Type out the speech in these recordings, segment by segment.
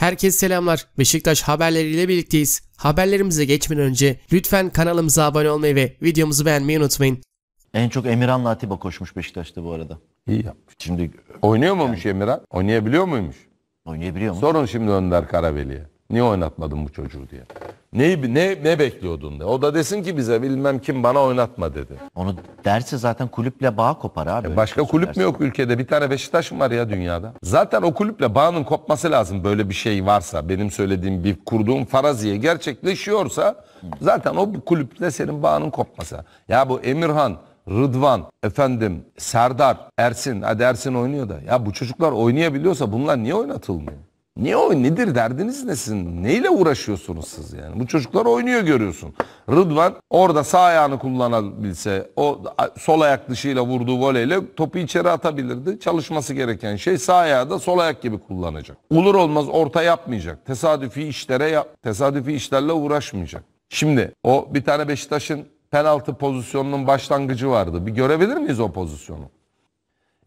Herkese selamlar. Beşiktaş haberleriyle birlikteyiz. Haberlerimize geçmeden önce lütfen kanalımıza abone olmayı ve videomuzu beğenmeyi unutmayın. En çok Emirhan'la Atiba koşmuş Beşiktaş'ta bu arada. İyi yapmış. Şimdi oynuyor muymuş yani. Emirhan? Oynayabiliyor muymuş? Oynayabiliyor mu? Sorun şimdi Önder Karabeli'ye. Niye oynatmadın bu çocuğu diye. Neyi, ne, ne bekliyordun da O da desin ki bize bilmem kim bana oynatma dedi. Onu derse zaten kulüple bağ kopar abi. E başka kulüp mü yok ülkede? Bir tane Beşiktaş mı var ya dünyada? Zaten o kulüple bağının kopması lazım böyle bir şey varsa. Benim söylediğim bir kurduğum faraziye gerçekleşiyorsa zaten o kulüple senin bağının kopması. Ya bu Emirhan, Rıdvan, efendim Serdar, Ersin. Hadi Ersin oynuyor da. Ya bu çocuklar oynayabiliyorsa bunlar niye oynatılmıyor? Ne o nedir derdiniz nesin? Neyle uğraşıyorsunuz siz yani? Bu çocuklar oynuyor görüyorsun. Rıdvan orada sağ ayağını kullanabilse o sol ayak dışıyla vurduğu voleyle topu içeri atabilirdi. Çalışması gereken şey sağ ayağı da sol ayak gibi kullanacak. Olur olmaz orta yapmayacak. Tesadüfi işlere yap, tesadüfi işlerle uğraşmayacak. Şimdi o bir tane Beşiktaş'ın penaltı pozisyonunun başlangıcı vardı. Bir görebilir miyiz o pozisyonu?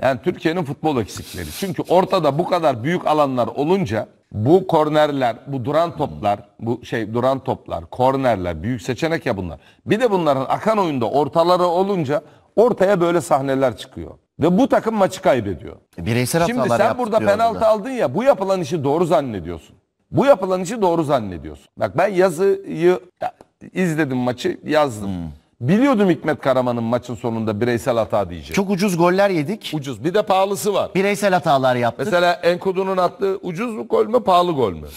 Yani Türkiye'nin futbol eksikleri. Çünkü ortada bu kadar büyük alanlar olunca bu kornerler, bu duran toplar, bu şey duran toplar, kornerler büyük seçenek ya bunlar. Bir de bunların akan oyunda ortaları olunca ortaya böyle sahneler çıkıyor. Ve bu takım maçı kaybediyor. E, bireysel Şimdi sen burada penaltı orada. aldın ya bu yapılan işi doğru zannediyorsun. Bu yapılan işi doğru zannediyorsun. Bak ben yazıyı ya, izledim maçı yazdım. Hmm. Biliyordum Hikmet Karaman'ın maçın sonunda bireysel hata diyecek. Çok ucuz goller yedik. Ucuz. Bir de pahalısı var. Bireysel hatalar yaptık. Mesela Enkudu'nun attığı ucuz mu gol mü pahalı gol mü?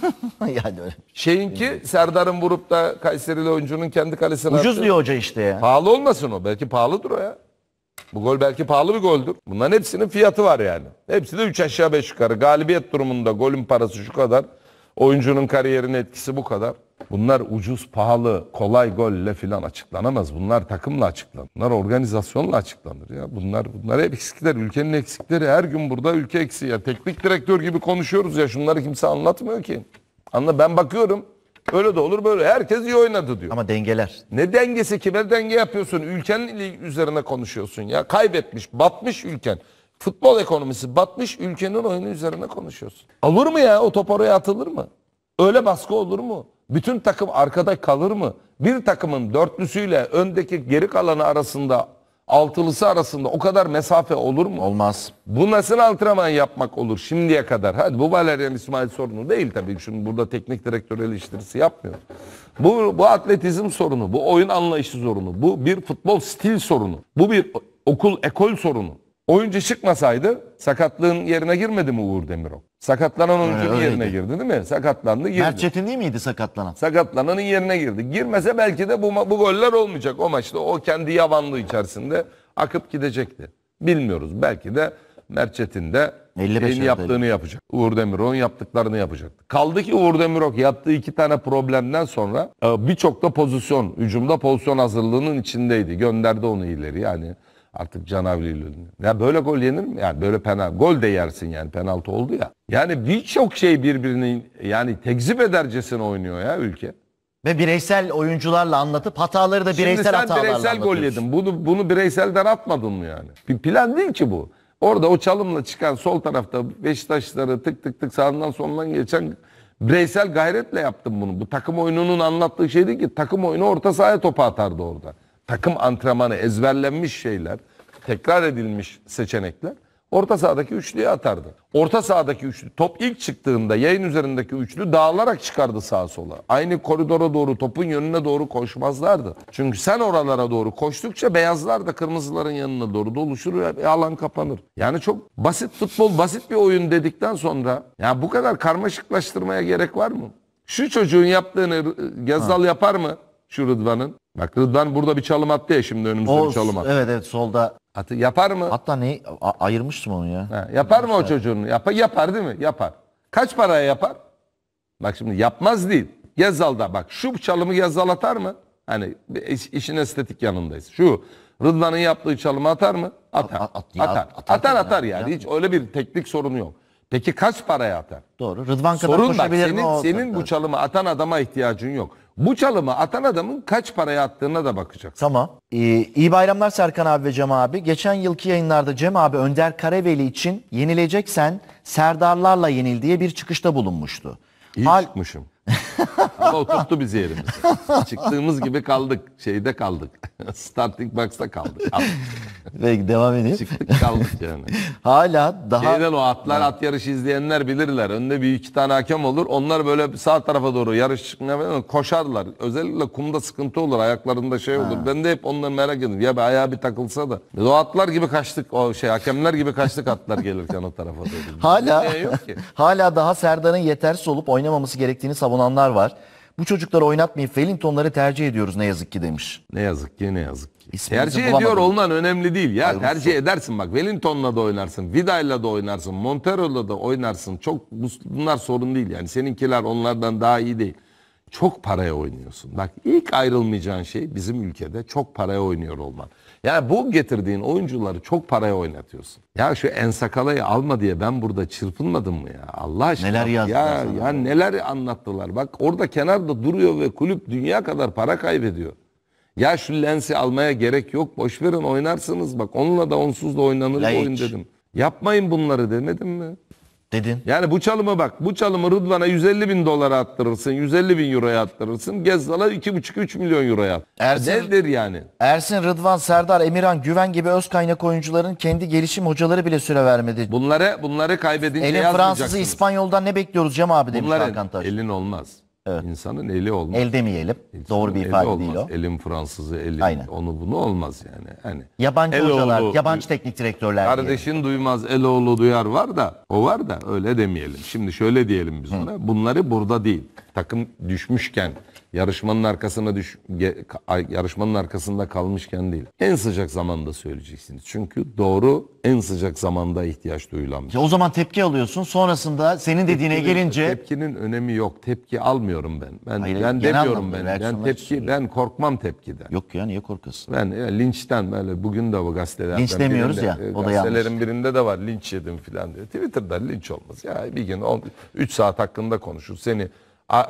yani öyle. Şeyinki Serdar'ın vurup da Kayserili oyuncunun kendi kalesine Ucuz attığı. diyor hoca işte ya. Pahalı olmasın o. Belki pahalıdır o ya. Bu gol belki pahalı bir goldür. Bunların hepsinin fiyatı var yani. Hepsi de 3 aşağı 5 yukarı. Galibiyet durumunda golün parası şu kadar. Oyuncunun kariyerinin etkisi bu kadar. Bunlar ucuz, pahalı, kolay golle filan açıklanamaz. Bunlar takımla açıklanır. Bunlar organizasyonla açıklanır ya. Bunlar bunlar hep eksikler. Ülkenin eksikleri her gün burada ülke eksiği ya. Teknik direktör gibi konuşuyoruz ya. Şunları kimse anlatmıyor ki. Anla ben bakıyorum. Öyle de olur böyle. Herkes iyi oynadı diyor. Ama dengeler. Ne dengesi kime denge yapıyorsun? Ülkenin üzerine konuşuyorsun ya. Kaybetmiş, batmış ülken. Futbol ekonomisi batmış ülkenin oyunu üzerine konuşuyorsun. Alır mı ya o top oraya atılır mı? Öyle baskı olur mu? Bütün takım arkada kalır mı? Bir takımın dörtlüsüyle öndeki geri kalanı arasında altılısı arasında o kadar mesafe olur mu? Olmaz. Bu nasıl antrenman yapmak olur şimdiye kadar? Hadi bu Valerian İsmail sorunu değil tabii. Şimdi burada teknik direktör eleştirisi yapmıyor. Bu, bu atletizm sorunu, bu oyun anlayışı sorunu, bu bir futbol stil sorunu, bu bir okul ekol sorunu. Oyuncu çıkmasaydı sakatlığın yerine girmedi mi Uğur Demirok? Sakatlanan oyuncunun ee, öyleydi. yerine girdi değil mi? Sakatlandı girdi. Mert Çetin değil miydi sakatlanan? Sakatlananın yerine girdi. Girmese belki de bu, bu goller olmayacak o maçta. O kendi yavanlığı içerisinde akıp gidecekti. Bilmiyoruz. Belki de Mert Çetin de en yaptığını yapacak. Uğur Demirok'un yaptıklarını yapacak. Kaldı ki Uğur Demirok yaptığı iki tane problemden sonra e, birçok da pozisyon, hücumda pozisyon hazırlığının içindeydi. Gönderdi onu ileri yani. Artık canavliyle Ya böyle gol yenir mi? Yani böyle penal Gol de yersin yani penaltı oldu ya. Yani birçok şey birbirini yani tekzip edercesine oynuyor ya ülke. Ve bireysel oyuncularla anlatıp hataları da bireysel Şimdi sen hatalarla bireysel gol yedin. Bunu, bunu bireyselden atmadın mı yani? Bir plan değil ki bu. Orada o çalımla çıkan sol tarafta Beşiktaşları tık tık tık sağından solundan geçen bireysel gayretle yaptım bunu. Bu takım oyununun anlattığı şeydi ki. Takım oyunu orta sahaya topa atardı orada takım antrenmanı ezberlenmiş şeyler, tekrar edilmiş seçenekler orta sahadaki üçlüye atardı. Orta sahadaki üçlü top ilk çıktığında yayın üzerindeki üçlü dağılarak çıkardı sağa sola. Aynı koridora doğru topun yönüne doğru koşmazlardı. Çünkü sen oralara doğru koştukça beyazlar da kırmızıların yanına doğru doluşur ve alan kapanır. Yani çok basit futbol basit bir oyun dedikten sonra ya bu kadar karmaşıklaştırmaya gerek var mı? Şu çocuğun yaptığını e, Gezal yapar mı? Şu Rıdvan'ın. Bak Rıdvan burada bir çalım attı ya şimdi önümüzde o, bir çalım attı. Evet evet solda. Atı yapar mı? Hatta ne ayırmıştım onu ya. Ha, yapar mı o çocuğunu? Yapar, yapar değil mi? Yapar. Kaç paraya yapar? Bak şimdi yapmaz değil. Yazalda bak şu çalımı Gezal atar mı? Hani iş, işin estetik yanındayız. Şu Rıdvan'ın yaptığı çalımı atar mı? Atar. At, at, atar. Atar atar, atar, atar yani. yani. Hiç öyle bir teknik sorunu yok. Peki kaç paraya atar? Doğru. Rıdvan kadar Sorun bak, senin, o, senin bu çalımı atan adama ihtiyacın yok. Bu çalımı atan adamın kaç paraya attığına da bakacak. Tamam. Ee, iyi bayramlar Serkan abi ve Cem abi. Geçen yılki yayınlarda Cem abi Önder Karaveli için yenileceksen Serdarlarla yenil diye bir çıkışta bulunmuştu. İyi Hal... çıkmışım. Ama oturttu bizi yerimize. Çıktığımız gibi kaldık. Şeyde kaldık. Starting box'ta kaldık. kaldık. Peki devam edeyim. Çıktık kaldık yani. Hala daha... Şeyden o atlar at yarışı izleyenler bilirler. Önde bir iki tane hakem olur. Onlar böyle sağ tarafa doğru yarış çıkmaya falan koşarlar. Özellikle kumda sıkıntı olur. Ayaklarında şey olur. Ben de hep onları merak ediyorum. Ya bir ayağa bir takılsa da. Biz o atlar gibi kaçtık. O şey hakemler gibi kaçtık atlar gelirken o tarafa doğru. Hala, hala daha Serdar'ın yetersiz olup oynamaması gerektiğini savunanlar var. Bu çocukları oynatmayıp Wellington'ları tercih ediyoruz ne yazık ki demiş. Ne yazık ki ne yazık ki. İsminizi tercih bulamadım. ediyor olman önemli değil ya. Hayır, tercih edersin bak Wellington'la da oynarsın, Vida'yla da oynarsın, Montero'la da oynarsın. Çok bunlar sorun değil yani. Seninkiler onlardan daha iyi değil çok paraya oynuyorsun. Bak ilk ayrılmayacağın şey bizim ülkede çok paraya oynuyor olman. yani bu getirdiğin oyuncuları çok paraya oynatıyorsun. Ya şu Ensakala'yı alma diye ben burada çırpınmadım mı ya? Allah aşkına. Neler yazdılar ya, ya neler anlattılar. Bak orada kenarda duruyor ve kulüp dünya kadar para kaybediyor. Ya şu lensi almaya gerek yok. Boş verin oynarsınız bak. Onunla da onsuz da oynanır Laiç. oyun dedim. Yapmayın bunları demedim mi? dedin. Yani bu çalımı bak bu çalımı Rıdvan'a 150 bin dolara attırırsın 150 bin euroya attırırsın Gezzal'a 2,5-3 milyon euroya Ersin, Nedir yani? Ersin, Rıdvan, Serdar, Emirhan, Güven gibi öz kaynak oyuncuların kendi gelişim hocaları bile süre vermedi. Bunları, bunları kaybedince Elin Fransız'ı İspanyol'dan ne bekliyoruz Cem abi demiş Bunların Hakan Taş. elin olmaz. Evet. İnsanın eli olmaz. El demeyelim. İnsanın Doğru bir ifade olmaz. değil o. Elim Fransızı, elim Aynen. onu bunu olmaz yani. Hani yabancı el hocalar, oğlu, yabancı teknik direktörler. Kardeşin diyelim. duymaz, el oğlu duyar var da o var da öyle demeyelim. Şimdi şöyle diyelim biz Hı. ona. Bunları burada değil takım düşmüşken yarışmanın arkasına düş yarışmanın arkasında kalmışken değil. En sıcak zamanda söyleyeceksiniz. Çünkü doğru en sıcak zamanda ihtiyaç duyulan Ya o zaman tepki alıyorsun. Sonrasında senin dediğine tepkinin, gelince tepkinin önemi yok. Tepki almıyorum ben. Ben Hayır, ben demiyorum ben. Ben tepki söylüyorum. ben korkmam tepkiden. Yok ya niye korkasın Ben ya, linçten böyle bugün de bu gazetelerden linç demiyoruz birinde, ya. E, o da gazetelerin birinde de var linç yedim filan diye Twitter'da linç olmaz. Ya bir gün 3 saat hakkında konuşur seni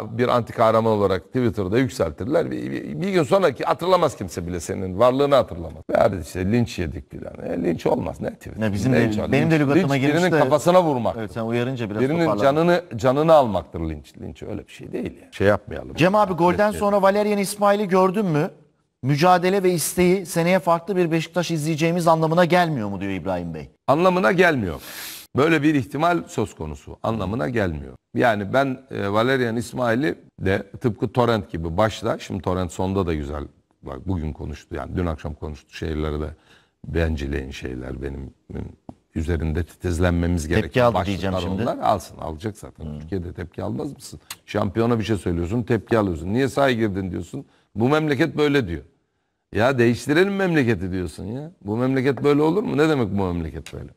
bir anti kahraman olarak Twitter'da yükseltirler. Bir, bir, bir gün sonraki hatırlamaz kimse bile senin varlığını hatırlamaz. Verdi işte linç yedik filan. E, linç olmaz ne Twitter. Ne bizim ne de, linç, benim de lügatıma linç, birinin de, kafasına vurmak. Evet sen uyarınca biraz Birinin toparladım. canını canını almaktır linç. Linç öyle bir şey değil yani. Şey yapmayalım. Cem abi golden sonra Valerian İsmail'i gördün mü? mücadele ve isteği seneye farklı bir Beşiktaş izleyeceğimiz anlamına gelmiyor mu diyor İbrahim Bey? Anlamına gelmiyor. Böyle bir ihtimal söz konusu anlamına gelmiyor. Yani ben e, Valerian İsmail'i de tıpkı Torrent gibi başta, şimdi Torrent sonda da güzel, bak bugün konuştu yani dün akşam konuştu şehirlere de bencileyin şeyler benim, benim ıı, üzerinde titizlenmemiz gerekiyor. Tepki aldı diyeceğim şimdi. alsın, alacak zaten. Hmm. Türkiye'de tepki almaz mısın? Şampiyona bir şey söylüyorsun, tepki alıyorsun. Niye sahaya girdin diyorsun. Bu memleket böyle diyor. Ya değiştirelim memleketi diyorsun ya. Bu memleket böyle olur mu? Ne demek bu memleket böyle?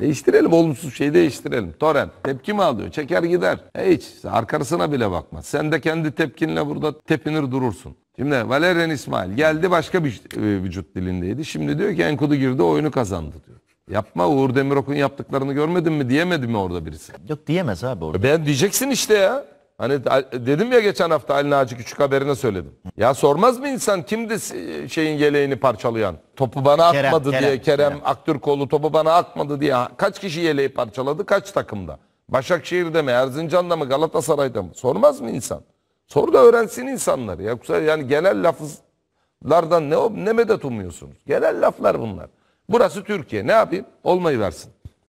Değiştirelim olumsuz şeyi değiştirelim. Torrent tepki mi alıyor? Çeker gider. E hiç arkasına bile bakmaz. Sen de kendi tepkinle burada tepinir durursun. Şimdi Valerian İsmail geldi başka bir e, vücut dilindeydi. Şimdi diyor ki Enkudu girdi oyunu kazandı diyor. Yapma Uğur Demirok'un yaptıklarını görmedin mi diyemedi mi orada birisi? Yok diyemez abi orada. E ben diyeceksin işte ya. Hani e, dedim ya geçen hafta Ali Naci Küçük haberine söyledim. Ya sormaz mı insan kimdi şeyin yeleğini parçalayan? Topu bana Kerem, atmadı Kerem, diye Kerem, Kerem Aktürkoğlu topu bana atmadı diye kaç kişi yeleği parçaladı kaç takımda? Başakşehir'de mi Erzincan'da mı Galatasaray'da mı? Sormaz mı insan? Sor da öğrensin insanlar. Yoksa yani genel lafızlardan ne, ne medet umuyorsunuz? Genel laflar bunlar. Burası Türkiye ne yapayım? Olmayı versin.